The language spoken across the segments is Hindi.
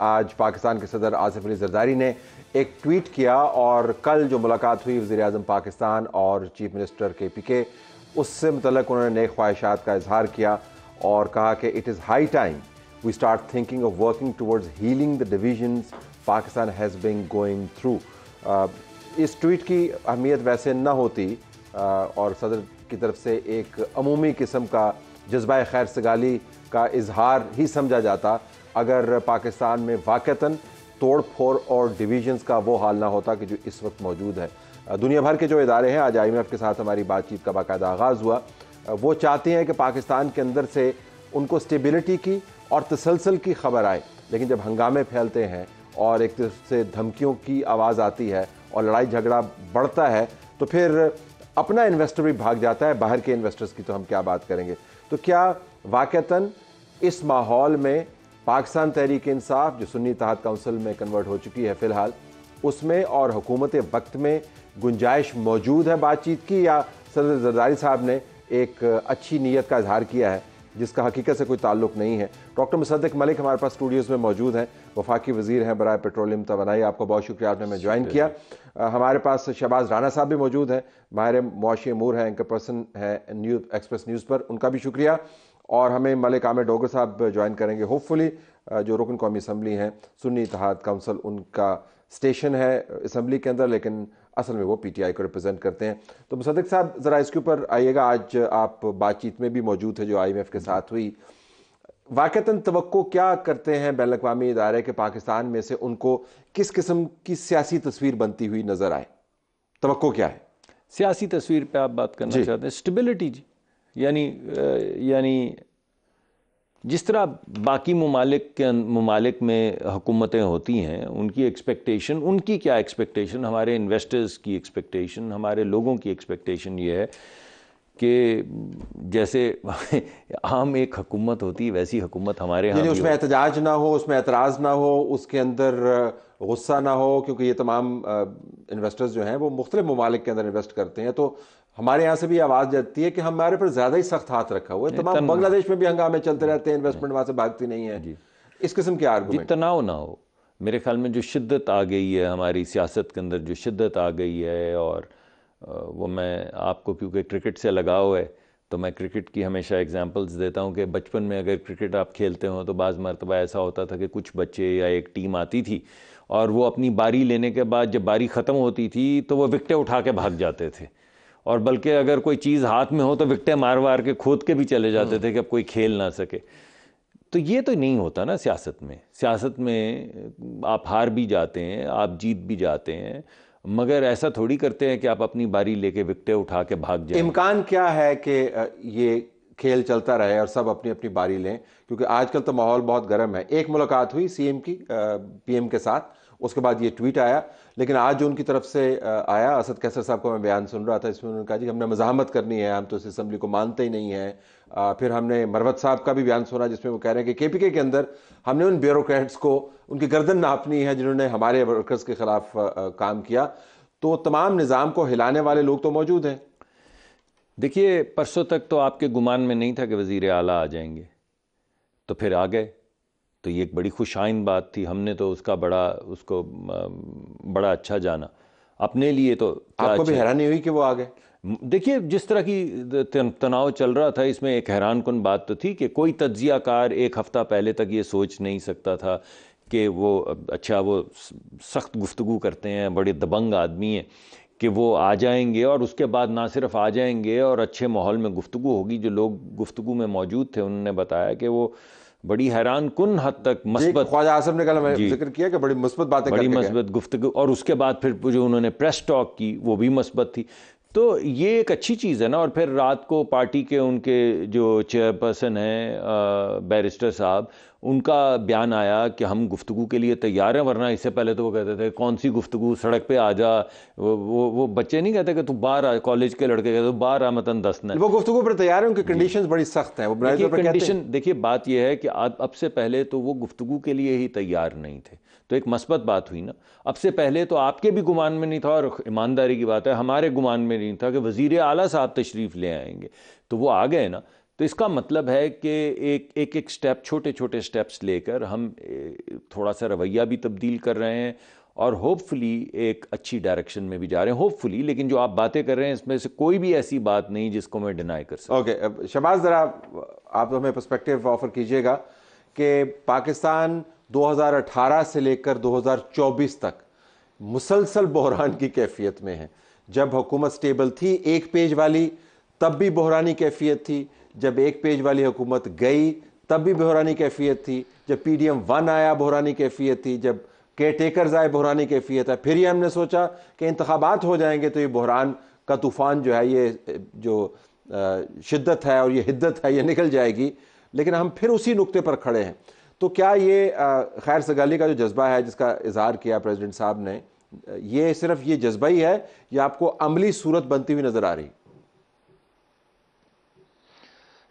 आज पाकिस्तान के सदर आसिफ अली जरदारी ने एक ट्वीट किया और कल जो मुलाकात हुई वजी अजम पाकिस्तान और चीफ मिनिस्टर के पी के उससे मतलब उन्होंने नए ख्वाहिशात का इजहार किया और कहा कि it is high time we start thinking of working towards healing the division Pakistan has been going through इस ट्वीट की अहमियत वैसे न होती आ, और सदर की तरफ से एक अमूमी किस्म का जज्बा खैर सगाली का इजहार ही समझा जाता अगर पाकिस्तान में वाक़ता तोड़ फोड़ और डिवीजन्स का वो हाल ना होता कि जो इस वक्त मौजूद है दुनिया भर के जो इदारे हैं आज आई के साथ हमारी बातचीत का बाकायदा आगाज़ हुआ वो चाहते हैं कि पाकिस्तान के अंदर से उनको स्टेबिलिटी की और तसलसल की खबर आए लेकिन जब हंगामे फैलते हैं और एक तरफ से धमकियों की आवाज़ आती है और लड़ाई झगड़ा बढ़ता है तो फिर अपना इन्वेस्टर भी भाग जाता है बाहर के इन्वेस्टर्स की तो हम क्या बात करेंगे तो क्या वाक़ता इस माहौल में पाकिस्तान तहरीक इंसाफ जो सुन्नी तहत काउंसिल में कन्वर्ट हो चुकी है फ़िलहाल उसमें और हुकूमत वक्त में गुंजाइश मौजूद है बातचीत की या सदर जरदारी साहब ने एक अच्छी नीयत का इजहार किया है जिसका हकीकत से कोई ताल्लुक नहीं है डॉक्टर मुसदक मलिक हमारे पास स्टूडियोज़ में मौजूद हैं वफाकी वजीर हैं बरए पेट्रोलियम तोानाई आपका बहुत शुक्रिया आपने हमें ज्वाइन किया आ, हमारे पास शहबाज राना साहब भी मौजूद हैं माहिर मुआशी अमूर हैं एंकर पर्सन है न्यूज एक्सप्रेस न्यूज़ पर उनका भी शुक्रिया और हमें मलिक आमिर डोगर साहब ज्वाइन करेंगे होपफुली जो रुकन कौमी असम्बली हैं सुन्नी इतिहाद काउंसिल उनका स्टेशन है इसम्बली के अंदर लेकिन असल में वो पी टी आई को रिप्रेजेंट करते हैं तो मुसदक साहब ज़रा इसके ऊपर आइएगा आज आप बातचीत में भी मौजूद है जो आई एम एफ़ के साथ हुई वाक़ता तो क्या करते हैं बैन अवी इदारे के पाकिस्तान में से उनको किस किस्म की सियासी तस्वीर बनती हुई नज़र आए तो क्या है सियासी तस्वीर पर आप बात करना चाहते हैं स्टेबिलिटी जी यानी यानी जिस तरह बाकी ममालिक के अं, ममालिक में हुकूमतें होती हैं उनकी एक्सपेक्टेशन उनकी क्या एक्सपेक्टेशन हमारे इन्वेस्टर्स की एक्सपेक्टेशन हमारे लोगों की एक्सपेक्टेशन ये है कि जैसे आम एक हकूमत होती है वैसी हकूमत हमारे यहाँ उसमें एहतजाज ना हो उसमें एतराज़ ना हो उसके अंदर गुस्सा ना हो क्योंकि ये तमाम इन्वेस्टर्स जो हैं वो मुख्तलिफ ममालिक के अंदर इन्वेस्ट करते हैं तो हमारे यहाँ से भी आवाज़ जाती है कि हमारे पर ज़्यादा ही सख्त हाथ रखा हुआ है तमाम बांग्लादेश में भी हंगामे चलते रहते हैं इन्वेस्टमेंट वहाँ से भागती नहीं है जी इस किस्म के आर्ग तनाव ना हो मेरे ख्याल में जो शिद्दत आ गई है हमारी सियासत के अंदर जो शिद्दत आ गई है और वो मैं आपको क्योंकि क्रिकेट से लगाव है तो मैं क्रिकेट की हमेशा एग्जांपल्स देता हूँ कि बचपन में अगर क्रिकेट आप खेलते हो तो बाज़ मरतबा ऐसा होता था कि कुछ बच्चे या एक टीम आती थी और वो अपनी बारी लेने के बाद जब बारी ख़त्म होती थी तो वो विकटें उठा के भाग जाते थे और बल्कि अगर कोई चीज़ हाथ में हो तो विकटें मार मार के खोद के भी चले जाते हाँ। थे कि अब कोई खेल ना सके तो ये तो नहीं होता ना सियासत में सियासत में आप हार भी जाते हैं आप जीत भी जाते हैं मगर ऐसा थोड़ी करते हैं कि आप अपनी बारी लेके विकटे उठा के भाग जाए इम्कान क्या है कि ये खेल चलता रहे और सब अपनी अपनी बारी लें क्योंकि आजकल तो माहौल बहुत गर्म है एक मुलाकात हुई सीएम की पीएम के साथ उसके बाद ये ट्वीट आया लेकिन आज जो उनकी तरफ से आया असद कैसर साहब का मैं बयान सुन रहा था इसमें उन्होंने कहा जी हमने मजामत करनी है हम तो इस असम्बली को मानते ही नहीं हैं फिर हमने मरवत साहब का भी बयान सुना जिसमें वो कह रहे हैं कि के पी के अंदर हमने उन ब्यूरोक्रेट्स को उनकी गर्दन नापनी है जिन्होंने हमारे वर्कर्स के ख़िलाफ़ काम किया तो तमाम निज़ाम को हिलाने वाले लोग तो मौजूद हैं देखिए परसों तक तो आपके गुमान में नहीं था कि वज़ी अला आ जाएंगे तो फिर आ गए तो ये एक बड़ी खुशाइन बात थी हमने तो उसका बड़ा उसको बड़ा अच्छा जाना अपने लिए तो आपको अच्छा भी हैरानी हुई कि वो आ गए देखिए जिस तरह की तनाव चल रहा था इसमें एक हैरान कन बात तो थी कि कोई तज्जिया कार एक हफ़्ता पहले तक ये सोच नहीं सकता था कि वो अच्छा वो सख्त गुफ्तु करते हैं बड़े दबंग आदमी हैं कि वो आ जाएंगे और उसके बाद ना सिर्फ आ जाएंगे और अच्छे माहौल में गुफ्तु होगी जो लोग गुफ्तु में मौजूद थे उन्होंने बताया कि वो बड़ी हैरान कन हद तक मस्बत ख्वाजा आसम ने कल जिक्र किया कि बड़ी मस्बत बातें बड़ी मस्बत गुफ्तु और उसके बाद फिर जो उन्होंने प्रेस टॉक की वो भी मस्बत थी तो ये एक अच्छी चीज़ है ना और फिर रात को पार्टी के उनके जो चेयरपर्सन हैं बैरिस्टर साहब उनका बयान आया कि हम गुफ्तु के लिए तैयार हैं वरना इससे पहले तो वो कहते थे कौन सी गुफ्तु सड़क पे आ जा वो वो, वो बच्चे नहीं कहते कि तू बाहर आ कॉलेज के लड़के कहते बाहर आ मतन दस वो गुफ्तु पर तैयार हैं उनकी कंडीशन बड़ी सख्त है वो कंडीशन देखिए बात यह है कि अब से पहले तो वो गुफ्तु के लिए ही तैयार नहीं थे तो एक मस्बत बात हुई ना अब से पहले तो आपके भी गुमान में नहीं था और ईमानदारी की बात है हमारे गुमान में नहीं था कि वज़ी अला साहब तशरीफ़ ले आएंगे तो वो आ गए ना तो इसका मतलब है कि एक एक एक स्टेप छोटे छोटे स्टेप्स लेकर हम थोड़ा सा रवैया भी तब्दील कर रहे हैं और होपफुली एक अच्छी डायरेक्शन में भी जा रहे हैं होपफुली लेकिन जो आप बातें कर रहे हैं इसमें से कोई भी ऐसी बात नहीं जिसको मैं डिनाई कर सकता ओके okay, शबाज ज़रा आप तो हमें पर्सपेक्टिव ऑफर कीजिएगा कि पाकिस्तान 2018 से लेकर 2024 तक मुसलसल बहरान की कैफियत में है जब हुकूमत स्टेबल थी एक पेज वाली तब भी बहरानी कैफियत थी जब एक पेज वाली हुकूमत गई तब भी बहरानी कैफियत थी जब पी डी एम वन आया बहरानी कैफियत थी जब केयर टेकरज आए बहरानी कैफियत है फिर ये हमने सोचा कि इंतबात हो जाएंगे तो ये बहरान का तूफ़ान जो है ये जो शिद्दत है और ये हिद्दत है ये निकल जाएगी लेकिन हम फिर उसी नुक्ते पर खड़े हैं तो क्या ये खैर सगाली का जो जज्बा है जिसका इजहार किया प्रेसिडेंट साहब ने ये सिर्फ ये जज्बा ही है या आपको अमली सूरत बनती हुई नज़र आ रही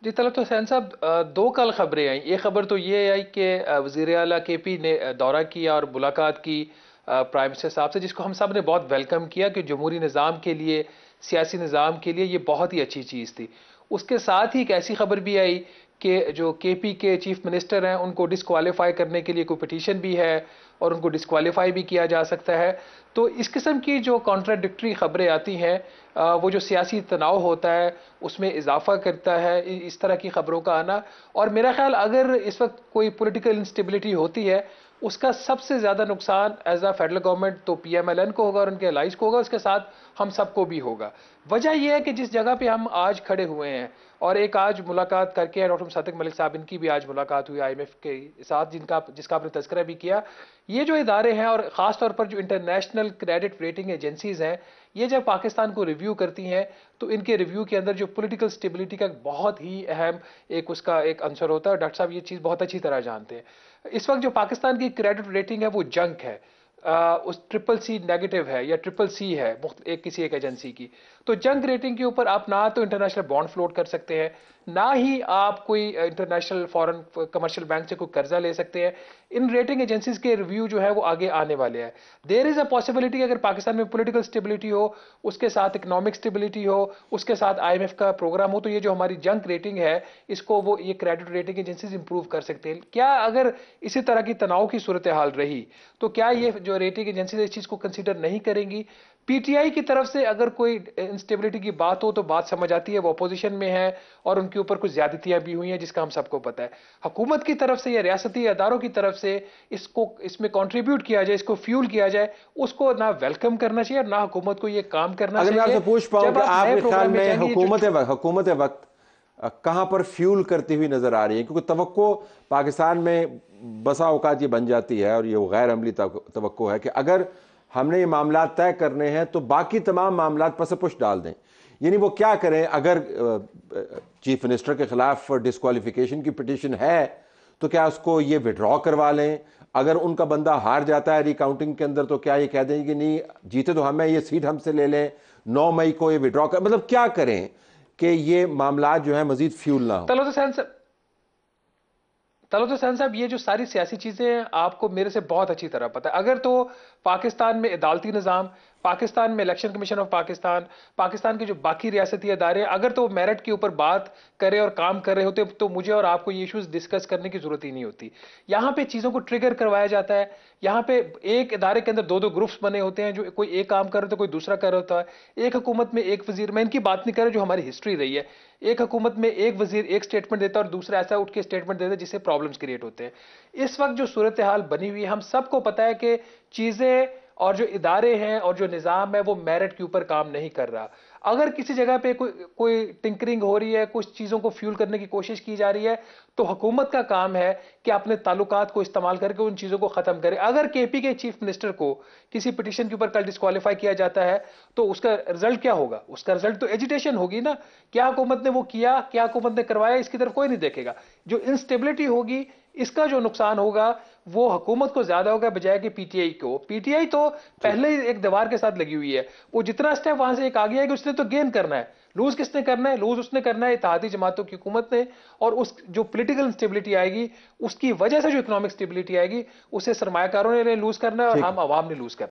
जी तलब तो सैन साहब दो कल खबरें आई ये खबर तो ये आई कि वजीर अला के पी ने दौरा किया और मुलाकात की प्राइम मिनिस्टर साहब से जिसको हम सब ने बहुत वेलकम किया कि जमहूरी निज़ाम के लिए सियासी निज़ाम के लिए ये बहुत ही अच्छी चीज़ थी उसके साथ ही एक ऐसी खबर भी आई के जो के पी के चीफ मिनिस्टर हैं उनको डिसक्वालीफाई करने के लिए कोई पटिशन भी है और उनको डिसक्वालीफाई भी किया जा सकता है तो इस किस्म की जो कॉन्ट्राडिक्ट्री खबरें आती हैं वो जो सियासी तनाव होता है उसमें इजाफा करता है इस तरह की खबरों का आना और मेरा ख्याल अगर इस वक्त कोई पोलिटिकल इंस्टेबिलिटी होती है उसका सबसे ज़्यादा नुकसान एज आ फेडरल गवर्नमेंट तो पी एम एल एन को होगा और उनके अलाइज को होगा उसके साथ हम सबको भी होगा वजह यह है कि जिस जगह पे हम आज खड़े हुए हैं और एक आज मुलाकात करके डॉक्टर सदक मलिक साहब इनकी भी आज मुलाकात हुई आईएमएफ के साथ जिनका जिसका आपने तस्करा भी किया ये जो इदारे हैं और ख़ास तौर पर जो इंटरनेशनल क्रेडिट रेटिंग एजेंसीज़ हैं ये जब पाकिस्तान को रिव्यू करती हैं तो इनके रिव्यू के अंदर जो पॉलिटिकल स्टेबिलिटी का बहुत ही अहम एक उसका एक आंसर होता है डॉक्टर साहब ये चीज़ बहुत अच्छी तरह जानते हैं इस वक्त जो पाकिस्तान की क्रेडिट रेटिंग है वो जंक है उस ट्रिपल सी नेगेटिव है या ट्रिपल सी है एक किसी एक एजेंसी की तो जंग रेटिंग के ऊपर आप ना तो इंटरनेशनल बॉन्ड फ्लोट कर सकते हैं ना ही आप कोई इंटरनेशनल फॉरेन कमर्शियल बैंक से कोई कर्जा ले सकते हैं इन रेटिंग एजेंसीज के रिव्यू जो है वो आगे आने वाले हैं देर इज़ अ पॉसिबिलिटी अगर पाकिस्तान में पोलिटिकल स्टेबिलिटी हो उसके साथ इकोनॉमिक स्टेबिलिटी हो उसके साथ आई का प्रोग्राम हो तो ये जो हमारी जंक रेटिंग है इसको वो ये क्रेडिट रेटिंग एजेंसीज इंप्रूव कर सकते हैं क्या अगर इसी तरह की तनाव की सूरत हाल रही तो क्या ये जो रेटिंग एजेंसी इस चीज़ को कंसिडर नहीं करेंगी पीटीआई की तरफ से अगर कोई इंस्टेबिलिटी की बात हो तो बात समझ आती है वो अपोजिशन में है और उनके ऊपर कुछ ज्यादतियां भी हुई हैं जिसका हम सबको पता है हुकूमत की तरफ से या रियासती अदारों की तरफ से इसको इसमें कॉन्ट्रीब्यूट किया जाए इसको फ्यूल किया जाए उसको ना वेलकम करना चाहिए और ना हुकूमत को ये काम करना चाहिए पूछ पाऊँ आपके ख्याल में हुकूमत वक्त कहाँ पर फ्यूल करती हुई नज़र आ रही है क्योंकि तो पाकिस्तान में बसा अवकात ये बन जाती है और ये गैर अमली तो है कि अगर हमने ये मामला तय करने हैं तो बाकी तमाम मामला पर से पुष्ट डाल दें यानी वो क्या करें अगर चीफ मिनिस्टर के ख़िलाफ़ डिसकॉलीफिकेशन की पटिशन है तो क्या उसको ये विड्रॉ करवा लें अगर उनका बंदा हार जाता है रिकाउंटिंग के अंदर तो क्या ये कह दें कि नहीं जीते तो हमें ये सीट हमसे ले लें नौ मई को ये विड्रॉ कर मतलब क्या करें कि ये मामला जो है मजीद फ्यूल ना हो तलो तो सहन साहब तलो सैन साहब ये जो सारी सियासी चीज़ें हैं आपको मेरे से बहुत अच्छी तरह पता है अगर तो पाकिस्तान में अदालती निज़ाम पाकिस्तान में election commission of Pakistan Pakistan के जो बाकी रियासती अदारे अगर तो मेरिट के ऊपर बात करें और काम कर रहे होते तो मुझे और आपको ये इश्यूज डिस्कस करने की जरूरत ही नहीं होती यहाँ पे चीज़ों को ट्रिगर करवाया जाता है यहाँ पे एक इदारे के अंदर दो दो ग्रुप्स बने होते हैं जो कोई एक काम कर रहा होता है कोई दूसरा कर रहा होता है एक हुकूमत में एक वजीर मैं इनकी बात नहीं कर रहा जो हमारी हिस्ट्री रही है एक हुकूमत में एक वजीर एक स्टेटमेंट देता है और दूसरा ऐसा उठ के स्टेटमेंट देता है जिससे प्रॉब्लम्स क्रिएट होते हैं इस वक्त जो सूरत हाल बनी हुई है हम सबको पता है कि चीज़ें और जो इदारे हैं और जो निज़ाम है वो मेरिट के ऊपर काम नहीं कर रहा अगर किसी जगह पे कोई कोई टिंकरिंग हो रही है कुछ चीज़ों को फ्यूल करने की कोशिश की जा रही है तो हुकूमत का काम है कि अपने ताल्लुकात को इस्तेमाल करके उन चीज़ों को ख़त्म करे अगर के पी के चीफ मिनिस्टर को किसी पिटिशन के ऊपर कल डिस्कालीफाई किया जाता है तो उसका रिजल्ट क्या होगा उसका रिजल्ट तो एजुटेशन होगी ना क्या हुकूमत ने वो किया क्या हुकूमत ने करवाया इसकी तरफ कोई नहीं देखेगा जो इंस्टेबिलिटी होगी इसका जो नुकसान होगा वो हकूमत को ज्यादा होगा बजाय कि पीटीआई को पीटीआई तो पहले ही एक दीवार के साथ लगी हुई है वो जितना स्टेप वहां से एक आगे है कि उसने तो गेन करना है लूज किसने करना है लूज उसने करना है इतिहादी जमातों की हुकूमत ने और उस जो पोलिटिकल इंस्टेबिलिटी आएगी उसकी वजह से जो इकोनॉमिक स्टेबिलिटी आएगी उसे सरमाकारों ने लूज करना है और हम आवाम ने लूज करना